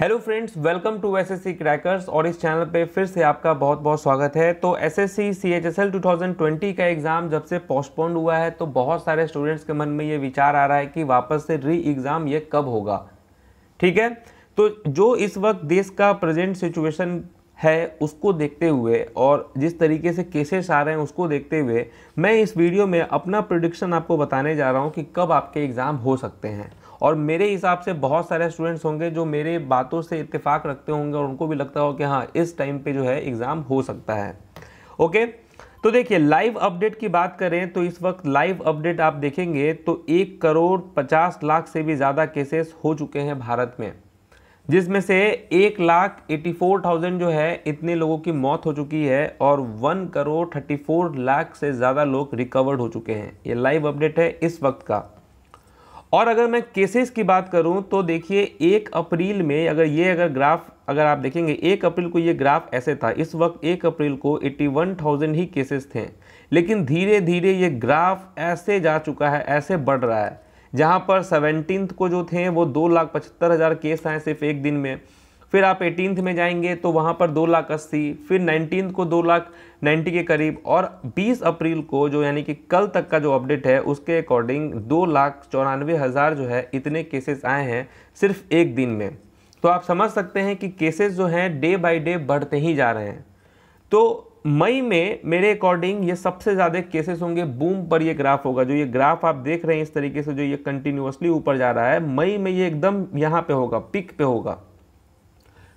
hello friends welcome to S S C crackers और इस channel पे फिर से आपका बहुत बहुत स्वागत है तो S S C C H S L two thousand twenty का एग्ज़ाम जब से पोस्टपोन हुआ है तो बहुत सारे स्टूडेंट्स के मन में ये विचार आ रहा है कि वापस से री एग्ज़ाम ये कब होगा ठीक है तो जो इस वक्त देश का प्रेजेंट सिचुएशन है उसको देखते हुए और जिस तरीके से केसेस आ रहे हैं उसको देखते हुए मैं इस वीडियो में अपना प्रोडिक्शन आपको बताने जा रहा हूँ कि कब आपके एग्ज़ाम हो सकते हैं और मेरे हिसाब से बहुत सारे स्टूडेंट्स होंगे जो मेरे बातों से इतफाक रखते होंगे और उनको भी लगता होगा कि हाँ इस टाइम पे जो है एग्ज़ाम हो सकता है ओके तो देखिए लाइव अपडेट की बात करें तो इस वक्त लाइव अपडेट आप देखेंगे तो एक करोड़ पचास लाख से भी ज़्यादा केसेस हो चुके हैं भारत में जिसमें से एक लाख एटी फोर थाउजेंड जो है इतने लोगों की मौत हो चुकी है और one crore thirty four lakh से ज़्यादा लोग रिकवर्ड हो चुके हैं ये लाइव अपडेट है इस वक्त का और अगर मैं केसेस की बात करूं तो देखिए एक अप्रैल में अगर ये अगर ग्राफ अगर आप देखेंगे एक अप्रैल को ये ग्राफ ऐसे था इस वक्त एक अप्रैल को 81,000 ही केसेस थे लेकिन धीरे धीरे ये ग्राफ ऐसे जा चुका है ऐसे बढ़ रहा है जहाँ पर सेवनटीन को जो थे वो दो लाख पचहत्तर हज़ार केस आए सिर्फ एक दिन में फिर आप एटीनथ में जाएंगे तो वहाँ पर दो लाख अस्सी फिर नाइनटीन को दो लाख नाइन्टी के करीब और बीस अप्रैल को जो यानी कि कल तक का जो अपडेट है उसके अकॉर्डिंग दो लाख चौरानवे हज़ार जो है इतने केसेस आए हैं सिर्फ एक दिन में तो आप समझ सकते हैं कि केसेस जो हैं डे बाई डे बढ़ते ही जा रहे हैं तो मई में मेरे अकॉर्डिंग ये सबसे ज़्यादा केसेस होंगे बूम पर ये ग्राफ होगा जो ये ग्राफ आप देख रहे हैं इस तरीके से जो ये कंटिन्यूसली ऊपर जा रहा है मई में ये एकदम यहाँ पे होगा पिक पे होगा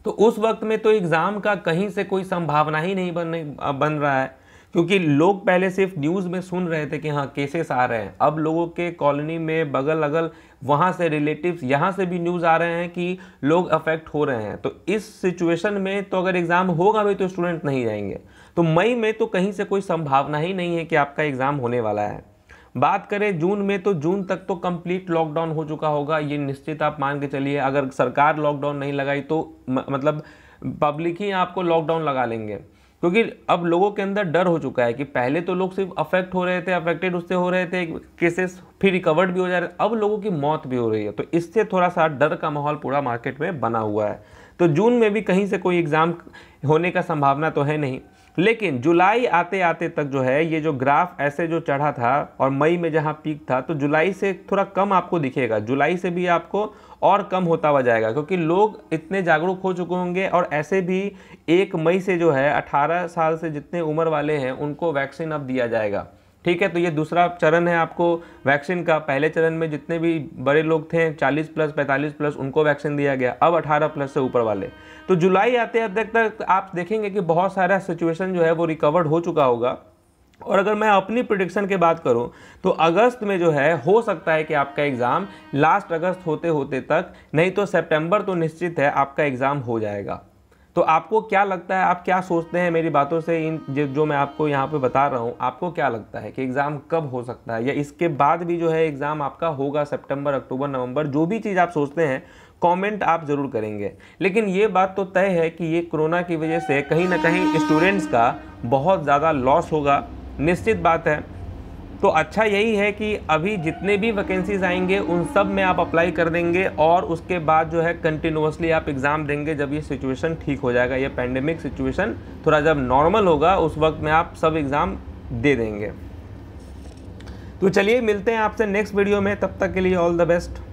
तो उस वक्त में तो एग्ज़ाम का कहीं से कोई संभावना ही नहीं बनने बन रहा है क्योंकि लोग पहले सिर्फ न्यूज़ में सुन रहे थे कि हाँ केसेस आ रहे हैं अब लोगों के कॉलोनी में बगल अगल वहाँ से रिलेटिव्स यहाँ से भी न्यूज़ आ रहे हैं कि लोग अफेक्ट हो रहे हैं तो इस सिचुएशन में तो अगर एग्ज़ाम होगा भी तो स्टूडेंट नहीं जाएंगे तो मई में तो कहीं से कोई संभावना ही नहीं है कि आपका एग्ज़ाम होने वाला है बात करें जून में तो जून तक तो कंप्लीट लॉकडाउन हो चुका होगा ये निश्चित आप मान के चलिए अगर सरकार लॉकडाउन नहीं लगाई तो मतलब पब्लिक ही आपको लॉकडाउन लगा लेंगे क्योंकि अब लोगों के अंदर डर हो चुका है कि पहले तो लोग सिर्फ अफेक्ट हो रहे थे अफेक्टेड उससे हो रहे थे केसेस फिर रिकवर्ड भी हो जा रहे अब लोगों की मौत भी हो रही है तो इससे थोड़ा सा डर का माहौल पूरा मार्केट में बना हुआ है तो जून में भी कहीं से कोई एग्ज़ाम होने का संभावना तो है नहीं लेकिन जुलाई आते आते तक जो है ये जो ग्राफ ऐसे जो चढ़ा था और मई में जहाँ पीक था तो जुलाई से थोड़ा कम आपको दिखेगा जुलाई से भी आपको और कम होता हुआ जाएगा क्योंकि लोग इतने जागरूक हो चुके होंगे और ऐसे भी एक मई से जो है 18 साल से जितने उम्र वाले हैं उनको वैक्सीन अब दिया जाएगा ठीक है तो ये दूसरा चरण है आपको वैक्सीन का पहले चरण में जितने भी बड़े लोग थे 40 प्लस 45 प्लस उनको वैक्सीन दिया गया अब 18 प्लस से ऊपर वाले तो जुलाई आते अब तक आप देखेंगे कि बहुत सारा सिचुएशन जो है वो रिकवर्ड हो चुका होगा और अगर मैं अपनी प्रोडिक्शन की बात करूं तो अगस्त में जो है हो सकता है कि आपका एग्ज़ाम लास्ट अगस्त होते होते तक नहीं तो सेप्टेम्बर तो निश्चित है आपका एग्ज़ाम हो जाएगा तो आपको क्या लगता है आप क्या सोचते हैं मेरी बातों से इन जो मैं आपको यहाँ पे बता रहा हूँ आपको क्या लगता है कि एग्ज़ाम कब हो सकता है या इसके बाद भी जो है एग्ज़ाम आपका होगा सितंबर अक्टूबर नवंबर जो भी चीज़ आप सोचते हैं कमेंट आप ज़रूर करेंगे लेकिन ये बात तो तय है कि ये कोरोना की वजह से कहीं ना कहीं स्टूडेंट्स का बहुत ज़्यादा लॉस होगा निश्चित बात है तो अच्छा यही है कि अभी जितने भी वैकेंसीज़ आएंगे उन सब में आप अप्लाई कर देंगे और उसके बाद जो है कंटिन्यूसली आप एग्ज़ाम देंगे जब ये सिचुएशन ठीक हो जाएगा ये पैंडेमिक सिचुएशन थोड़ा जब नॉर्मल होगा उस वक्त में आप सब एग्ज़ाम दे देंगे तो चलिए मिलते हैं आपसे नेक्स्ट वीडियो में तब तक के लिए ऑल द बेस्ट